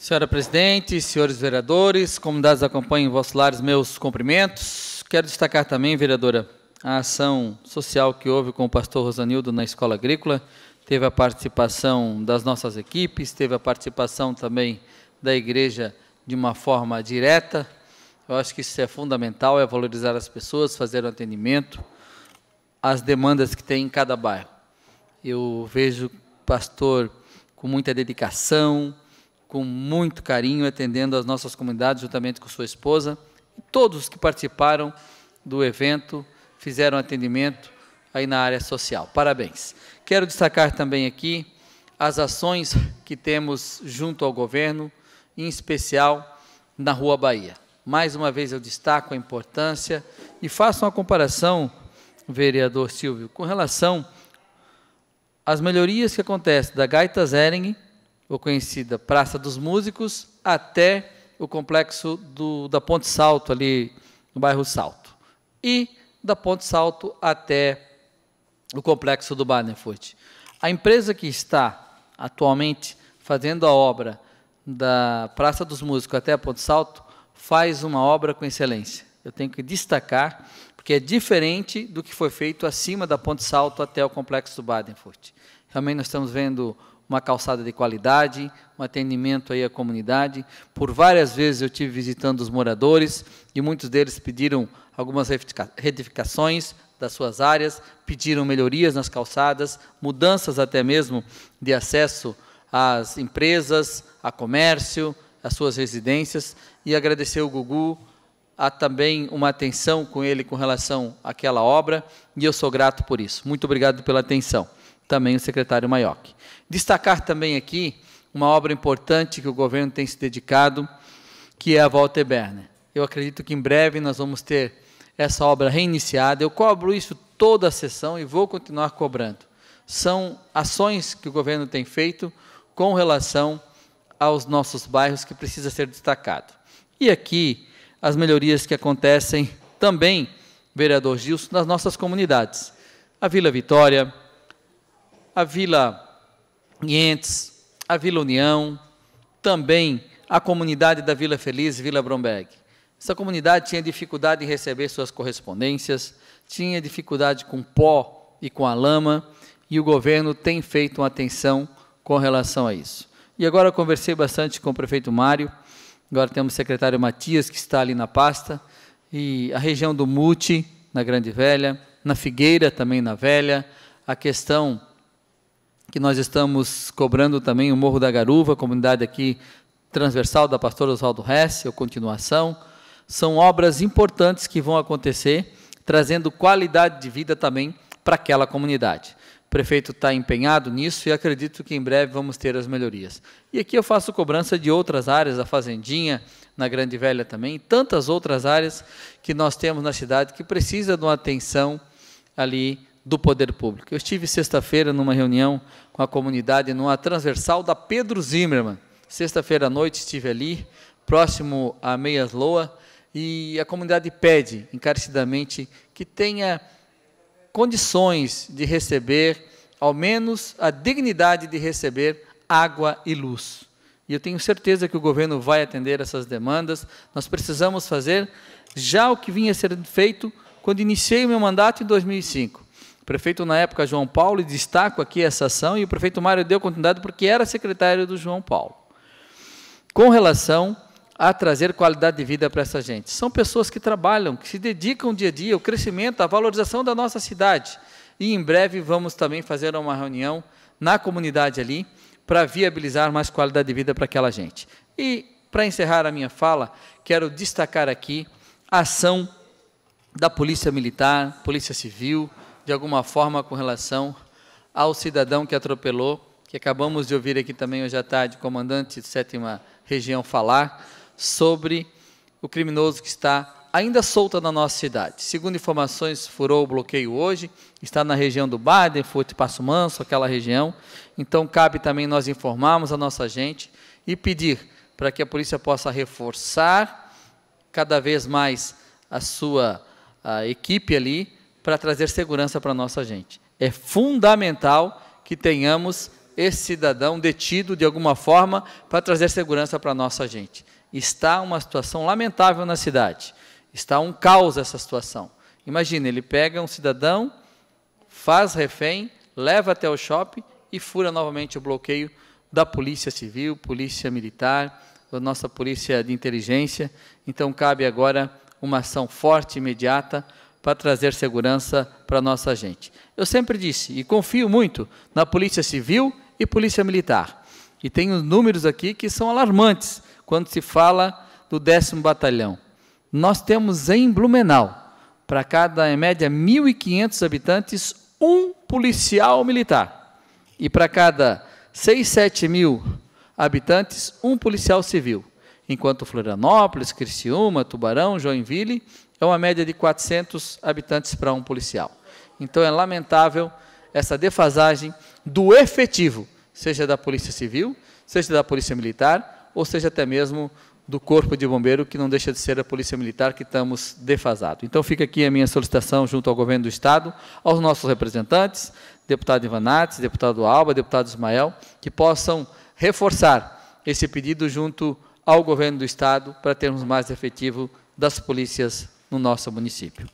Senhora Presidente, senhores vereadores, comunidades acompanham em vossos lares meus cumprimentos. Quero destacar também, vereadora, a ação social que houve com o pastor Rosanildo na Escola Agrícola. Teve a participação das nossas equipes, teve a participação também da igreja de uma forma direta. Eu acho que isso é fundamental, é valorizar as pessoas, fazer o atendimento, as demandas que tem em cada bairro. Eu vejo o pastor com muita dedicação, com muito carinho, atendendo as nossas comunidades, juntamente com sua esposa. e Todos que participaram do evento fizeram atendimento aí na área social. Parabéns. Quero destacar também aqui as ações que temos junto ao governo, em especial na Rua Bahia. Mais uma vez eu destaco a importância e faço uma comparação, vereador Silvio, com relação às melhorias que acontecem da Gaita Zering ou conhecida Praça dos Músicos, até o complexo do, da Ponte Salto, ali no bairro Salto. E da Ponte Salto até o complexo do Badenfurt. A empresa que está atualmente fazendo a obra da Praça dos Músicos até a Ponte Salto faz uma obra com excelência. Eu tenho que destacar, porque é diferente do que foi feito acima da Ponte Salto até o complexo do Badenfurt. Realmente nós estamos vendo uma calçada de qualidade, um atendimento aí à comunidade. Por várias vezes eu tive visitando os moradores e muitos deles pediram algumas retificações das suas áreas, pediram melhorias nas calçadas, mudanças até mesmo de acesso às empresas, a comércio, às suas residências e agradecer o Gugu há também uma atenção com ele com relação àquela obra e eu sou grato por isso. Muito obrigado pela atenção também o secretário Maioc. Destacar também aqui uma obra importante que o governo tem se dedicado, que é a Walter Berner. Eu acredito que em breve nós vamos ter essa obra reiniciada. Eu cobro isso toda a sessão e vou continuar cobrando. São ações que o governo tem feito com relação aos nossos bairros que precisa ser destacado. E aqui as melhorias que acontecem também, vereador Gilson, nas nossas comunidades. A Vila Vitória, a Vila Nientes, a Vila União, também a comunidade da Vila Feliz, Vila Bromberg. Essa comunidade tinha dificuldade em receber suas correspondências, tinha dificuldade com pó e com a lama, e o governo tem feito uma atenção com relação a isso. E agora eu conversei bastante com o prefeito Mário, agora temos o secretário Matias, que está ali na pasta, e a região do Muti, na Grande Velha, na Figueira, também na Velha, a questão que nós estamos cobrando também o Morro da Garuva, comunidade aqui transversal da pastora Oswaldo Hess, ou continuação. São obras importantes que vão acontecer, trazendo qualidade de vida também para aquela comunidade. O prefeito está empenhado nisso e acredito que em breve vamos ter as melhorias. E aqui eu faço cobrança de outras áreas, a Fazendinha, na Grande Velha também, e tantas outras áreas que nós temos na cidade que precisa de uma atenção ali do poder público. Eu estive sexta-feira numa reunião com a comunidade numa transversal da Pedro Zimmermann. Sexta-feira à noite estive ali, próximo à Meias Loa, e a comunidade pede encarecidamente que tenha condições de receber, ao menos a dignidade de receber água e luz. E eu tenho certeza que o governo vai atender essas demandas. Nós precisamos fazer já o que vinha sendo feito quando iniciei o meu mandato em 2005 prefeito na época João Paulo, e destaco aqui essa ação, e o prefeito Mário deu continuidade porque era secretário do João Paulo. Com relação a trazer qualidade de vida para essa gente. São pessoas que trabalham, que se dedicam dia a dia ao crescimento, à valorização da nossa cidade. E em breve vamos também fazer uma reunião na comunidade ali para viabilizar mais qualidade de vida para aquela gente. E para encerrar a minha fala, quero destacar aqui a ação da Polícia Militar, Polícia Civil, de alguma forma com relação ao cidadão que atropelou, que acabamos de ouvir aqui também hoje à tarde, o comandante de sétima região falar sobre o criminoso que está ainda solto na nossa cidade. Segundo informações, furou o bloqueio hoje, está na região do Baden, Forte Passo Manso, aquela região. Então, cabe também nós informarmos a nossa gente e pedir para que a polícia possa reforçar cada vez mais a sua a equipe ali, para trazer segurança para a nossa gente. É fundamental que tenhamos esse cidadão detido de alguma forma para trazer segurança para a nossa gente. Está uma situação lamentável na cidade. Está um caos essa situação. Imagina, ele pega um cidadão, faz refém, leva até o shopping e fura novamente o bloqueio da polícia civil, polícia militar, da nossa polícia de inteligência. Então cabe agora uma ação forte, imediata, para trazer segurança para a nossa gente. Eu sempre disse e confio muito na Polícia Civil e Polícia Militar. E tem os números aqui que são alarmantes quando se fala do 10 Batalhão. Nós temos em Blumenau, para cada, em média, 1.500 habitantes, um policial militar. E para cada 6, 7 mil habitantes, um policial civil enquanto Florianópolis, Criciúma, Tubarão, Joinville é uma média de 400 habitantes para um policial. Então é lamentável essa defasagem do efetivo, seja da Polícia Civil, seja da Polícia Militar, ou seja até mesmo do Corpo de Bombeiro, que não deixa de ser a Polícia Militar, que estamos defasado. Então fica aqui a minha solicitação junto ao Governo do Estado, aos nossos representantes, deputado Ivanates, deputado Alba, deputado Ismael, que possam reforçar esse pedido junto ao ao governo do estado para termos mais efetivo das polícias no nosso município.